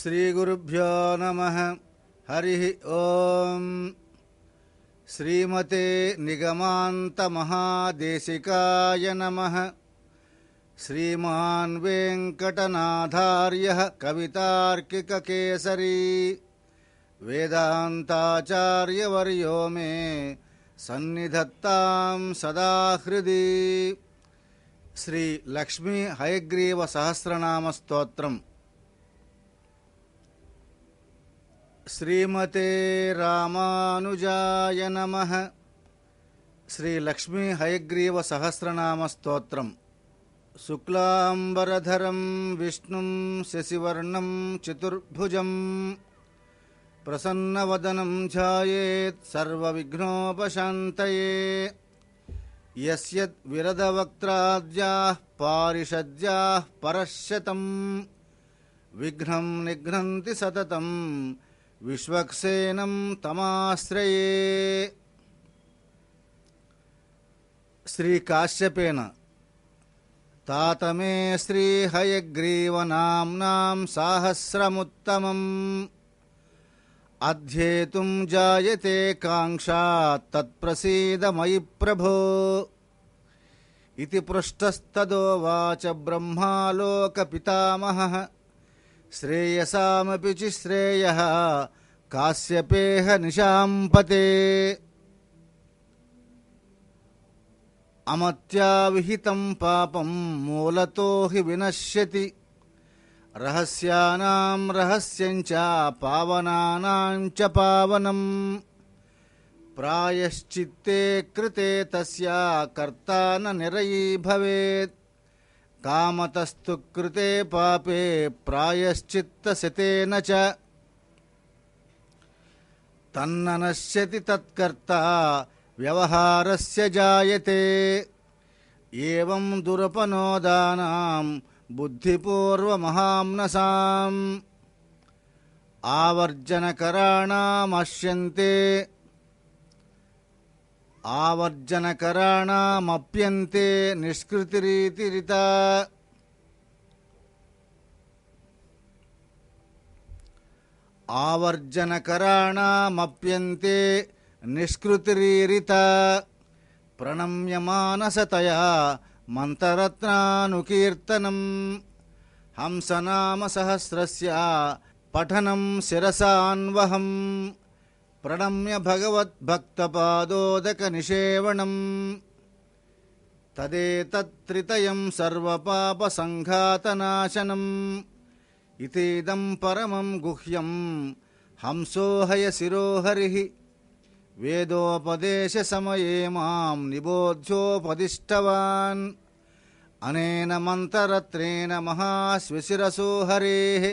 श्रीगुरुभ्यो नम हरिः ॐ श्रीमते निगमान्तमहादेशिकाय नमः श्रीमान् वेङ्कटनाथार्यः कवितार्किककेसरी मे सन्निधत्तां सदा हृदि श्रीलक्ष्मीहयग्रीवसहस्रनामस्तोत्रम् श्रीमते रामानुजाय नमः श्रीलक्ष्मी हयग्रीवसहस्रनामस्तोत्रम् शुक्लाम्बरधरं विष्णुं शशिवर्णं चतुर्भुजम् प्रसन्नवदनं ध्यायेत् सर्वविघ्नोपशान्तये यस्यद्विरदवक्त्राद्याः पारिषद्याः परश्यतम् विघ्न निघ्नन्ति सततम् विश्वक्सेनं तमाश्रये श्रीकाश्यपेन तातमे श्रीहयग्रीवनाम्नां साहस्रमुत्तमम् अध्येतुं जायते काङ्क्षात्तत्प्रसीद मयि प्रभो इति पृष्टस्तदोवाच ब्रह्मालोकपितामहः श्रेयसामपि चिश्रेयः कास्यपेह निशाम्पते अमत्या विहितं पापं मूलतो हि विनश्यति रहस्यानां रहस्यञ्च च पावनम् प्रायश्चित्ते कृते तस्या कर्ता न भवेत् कामतस्तु कृते पापे प्रायश्चित्तशतेन च नश्यति तत्कर्ता व्यवहारस्य जायते एवं दुरपनोदानां बुद्धिपूर्वमहाम्नसाम् आवर्जनकराणामश्यन्ते आवर्जनकराणामप्यन्ते निष्कृतिरीरिता प्रणम्यमानसतया मन्तरत्नानुकीर्तनम् हंसनामसहस्रस्य पठनं शिरसान्वहम् प्रणम्य भगवद्भक्तपादोदकनिषेवणम् तदेतत्त्रितयम् सर्वपापसङ्घातनाशनम् इतीदम् परमम् गुह्यम् हंसोऽहयशिरोहरिः वेदोपदेशसमये माम् निबोध्योपदिष्टवान् अनेन महाश्विशिरसो हरेः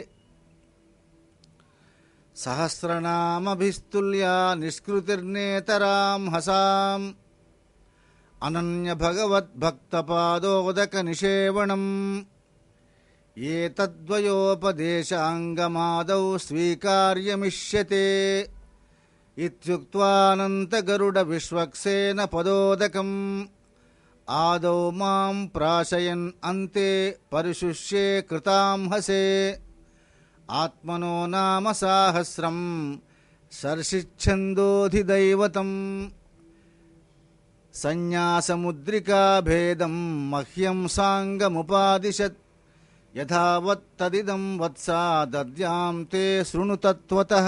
सहस्रनामभिस्तुल्या निष्कृतिर्नेतराम् हसाम् अनन्यभगवद्भक्तपादोदकनिषेवणम् एतद्वयोपदेशाङ्गमादौ स्वीकार्यमिष्यते इत्युक्त्वानन्तगरुडविश्वक्सेन पदोदकम् आदौ माम् प्राशयन् अन्ते परिशुष्ये कृताम् हसे आत्मनो नाम साहस्रं सर्षिच्छन्दोधिदैवतम् संन्यासमुद्रिकाभेदं मह्यं साङ्गमुपादिशत् यथावत्तदिदं वत्सा दद्याम् ते तत्त्वतः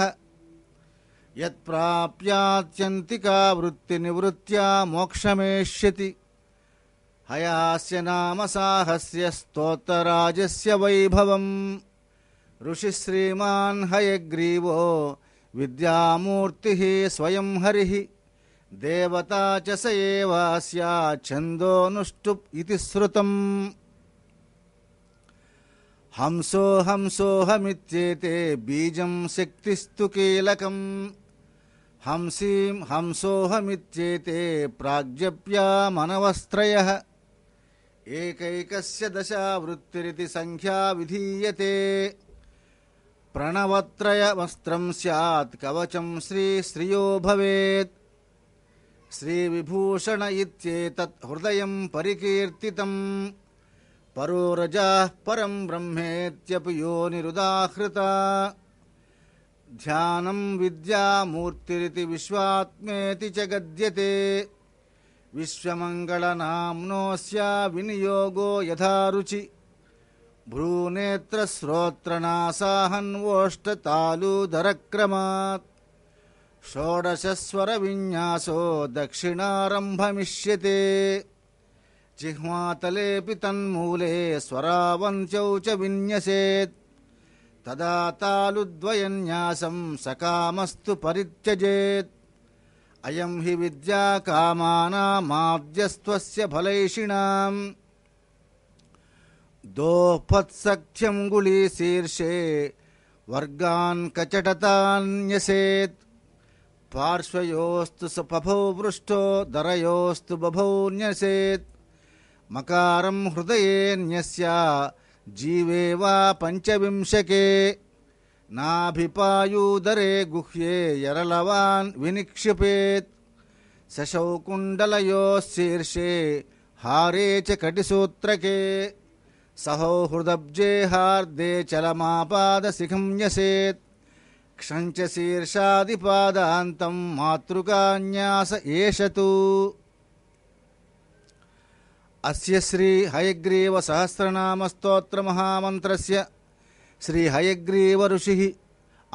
यत्प्राप्यात्यन्तिका वृत्तिनिवृत्त्या मोक्षमेष्यति हयास्य नाम साहस्य स्तोत्तराजस्य वैभवम् ऋषिश्रीमान् हयग्रीव विद्यामूर्ति स्वयं हरिः देवता च स एवास्या छन्दोऽनुष्टुप् इति बीज हंसो कीलक बीजं शक्तिस्तु कीलकम् प्राजप्या मनवस्त्रय एक दशा दशावृत्तिरिति संख्या विधीयते प्रणवत्रयवस्त्रं स्यात् कवचं श्रीश्रियो भवेत् श्रीविभूषण इत्येतत् हृदयं परिकीर्तितम् परो रजाः परं ब्रह्मेत्यपि यो निरुदाहृता ध्यानं विद्यामूर्तिरिति विश्वात्मेति च गद्यते विश्वमङ्गलनाम्नोऽस्य विनियोगो यथा भ्रूनेत्रस्रोत्रनासाहन्वोष्टतालूदरक्रमात् षोडशस्वरविन्यासो दक्षिणारम्भमिष्यते जिह्वातलेऽपि तन्मूले स्वरावञ्चौ च विन्यसेत् तदा तालुद्वयन्यासं सकामस्तु परित्यजेत् अयं हि विद्याकामानामाद्यस्त्वस्य फलैषिणाम् दोःपत्सख्यङ्गुली शीर्षे वर्गान्कचटतान्यसेत् पार्श्वयोस्तु सपभौ पृष्टो दरयोस्तु बभौ न्यसेत् मकारं हृदये न्यस्य जीवे वा पञ्चविंशके नाभिपायुदरे गुह्ये यरलवान् विनिक्षिपेत् सशौकुण्डलयोः शीर्षे हारे च कटिसूत्रके सहो हृदब्जेहार्दे चलमापादशिखं यसेत् क्षञ्च शीर्षादिपादान्तं मातृकान्यास एष तो अस्य श्रीहयग्रीवसहस्रनामस्तोत्रमहामन्त्रस्य श्रीहयग्रीवऋषिः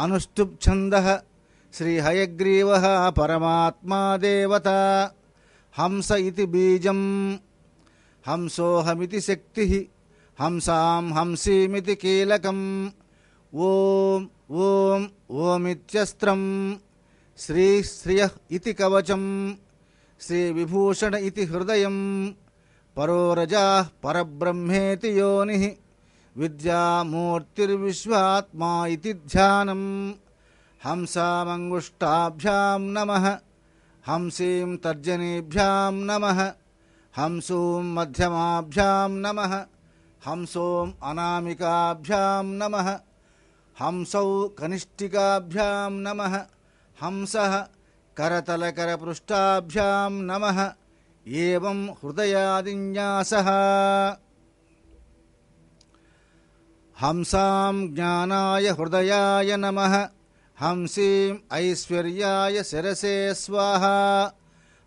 अनुष्टुप्छन्दः श्रीहयग्रीवः परमात्मा देवता हंस इति बीजम् हंसोऽहमिति शक्तिः हंसां हंसीमिति कीलकम् ॐ ॐ ओमित्यस्त्रं श्रीश्रियः इति कवचं श्रीविभूषण इति हृदयं परोरजाः परब्रह्मेति योनिः विद्यामूर्तिर्विश्वात्मा इति ध्यानम् हंसामङ्गुष्ठाभ्यां नमः हंसीं तर्जनीभ्यां नमः हंसूं मध्यमाभ्यां नमः हंसोम् अनामिकाभ्यां नमः हंसौ कनिष्ठिकाभ्यां नमः हंसः करतलकरपृष्ठाभ्यां नमः एवं हृदयादिन्यासः हंसां ज्ञानाय हृदयाय नमः हंसीम् ऐश्वर्याय शिरसे स्वाहा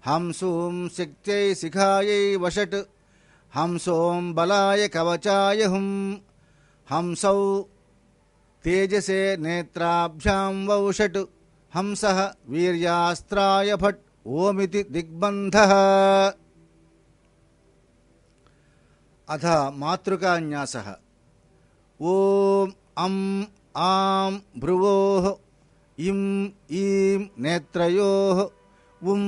हंसूं शक्त्यै शिखायै वषट् बलाय कवचाय हुं हंसौ तेजसे नेत्राभ्यां षट् हंसः वीर्यास्त्राय भट् ओमिति दिग्बन्धः अथ मातृकान्यासः ॐ अं आं भ्रुवोः इं ईं नेत्रयोः उं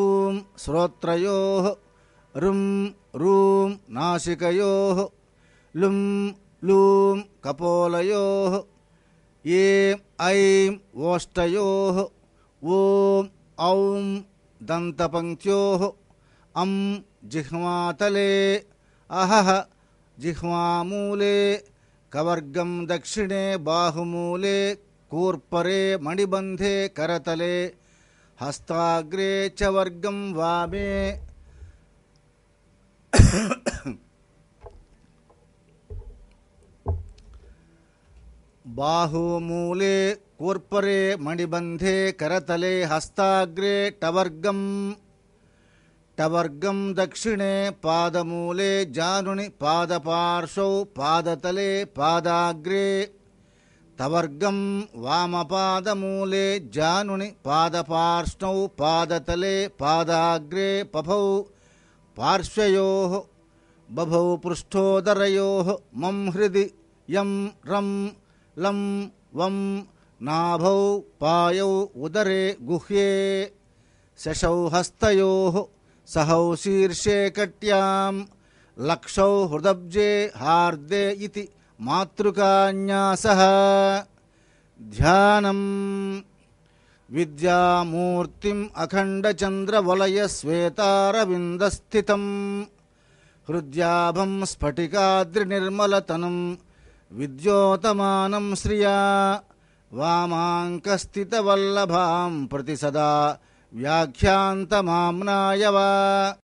उं श्रोत्रयोः रुं रूं नासिकयोः लुं लूं कपोलयोः ऐं ऐं ओष्ठयोः ॐ औं दन्तपङ्क्त्योः अं जिह्वातले अहः जिह्वामूले कवर्गं दक्षिणे बाहुमूले कूर्परे मणिबंधे करतले हस्ताग्रे च वर्गं वामे बाहुमूले कूर्परे मणिबंधे करतले हस्ताग्रे टवर्गम टवर्गम दक्षिणे पादमूले जानुनि पादपार्श्वौ पादतले पादाग्रे तवर्गम वामपादमूले जानुनि पादपार्श्व पादतले पादाग्रे पभौ पार्श्वयोः बभौ पृष्ठोदरयोः मं हृदि यं रं लं वं नाभौ पायौ उदरे गुह्ये शशौ हस्तयोः सहौ शीर्षे कट्यां लक्षौ हृदब्जे हार्दे इति मातृकान्यासः ध्यानम् विद्यामूर्तिम् अखण्डचन्द्रवलयश्वेतारविन्दस्थितम् हृद्याभं स्फटिकाद्रिनिर्मलतनम् विद्योतमानं श्रिया वामाङ्कस्थितवल्लभां प्रति सदा व्याख्यान्तमाम्नाय वा